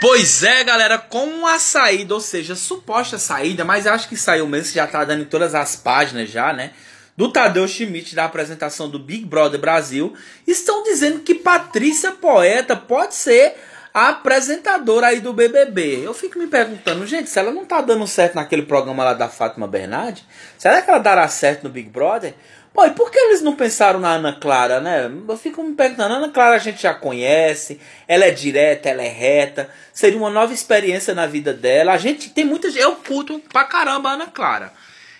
Pois é, galera, com a saída, ou seja, suposta saída, mas acho que saiu mesmo, já tá dando em todas as páginas já, né? Do Tadeu Schmidt da apresentação do Big Brother Brasil, estão dizendo que Patrícia Poeta pode ser a apresentadora aí do BBB. Eu fico me perguntando, gente, se ela não tá dando certo naquele programa lá da Fátima Bernardi, será que ela dará certo no Big Brother? Pô, e por que eles não pensaram na Ana Clara, né? Eu fico me perguntando. A Ana Clara a gente já conhece, ela é direta, ela é reta. Seria uma nova experiência na vida dela. A gente tem muitas. Eu curto pra caramba a Ana Clara.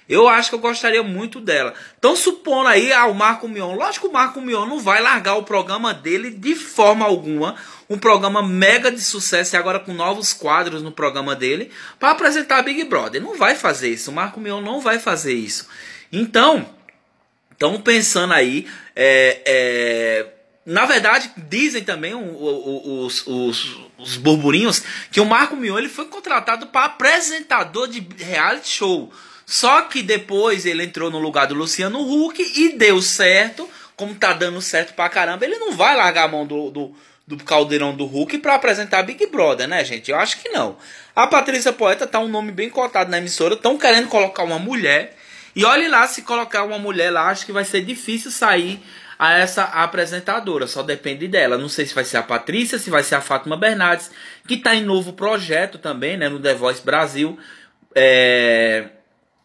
Eu acho que eu gostaria muito dela. Então, supondo aí ao ah, o Marco Mion. Lógico que o Marco Mion não vai largar o programa dele de forma alguma. Um programa mega de sucesso e agora com novos quadros no programa dele. para apresentar Big Brother. Não vai fazer isso. O Marco Mion não vai fazer isso. Então, Estamos pensando aí. É, é, na verdade, dizem também os, os, os, burburinhos que o Marco Mion ele foi contratado para apresentador de reality show. Só que depois ele entrou no lugar do Luciano Huck e deu certo. Como tá dando certo pra caramba, ele não vai largar a mão do, do, do caldeirão do Hulk para apresentar Big Brother, né, gente? Eu acho que não. A Patrícia Poeta tá um nome bem cotado na emissora. Estão querendo colocar uma mulher e olhe lá, se colocar uma mulher lá, acho que vai ser difícil sair a essa apresentadora. Só depende dela. Não sei se vai ser a Patrícia, se vai ser a Fátima Bernardes, que está em novo projeto também, né? No The Voice Brasil. É...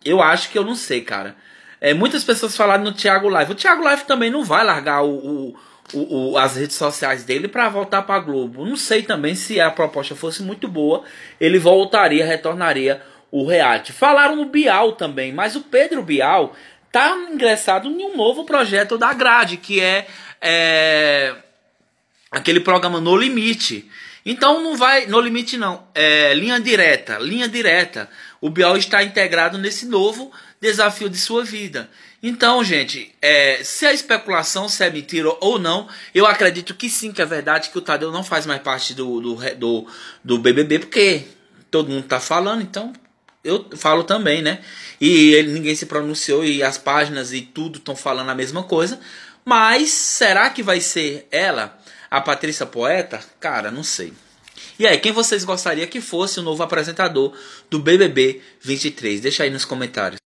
Eu acho que eu não sei, cara. É, muitas pessoas falaram no Thiago Live. O Thiago Live também não vai largar o, o, o, o as redes sociais dele para voltar para Globo. Não sei também se a proposta fosse muito boa, ele voltaria, retornaria o React. Falaram no Bial também, mas o Pedro Bial tá ingressado em um novo projeto da grade, que é, é aquele programa No Limite. Então não vai. No limite não. É, linha direta. Linha direta. O Bial está integrado nesse novo desafio de sua vida. Então, gente, é, se a especulação se é mentira ou não, eu acredito que sim, que é verdade, que o Tadeu não faz mais parte do, do, do, do BBB, porque todo mundo está falando, então eu falo também, né? E ele, ninguém se pronunciou e as páginas e tudo estão falando a mesma coisa. Mas será que vai ser ela, a Patrícia Poeta? Cara, não sei. E aí, quem vocês gostaria que fosse o novo apresentador do BBB 23? Deixa aí nos comentários.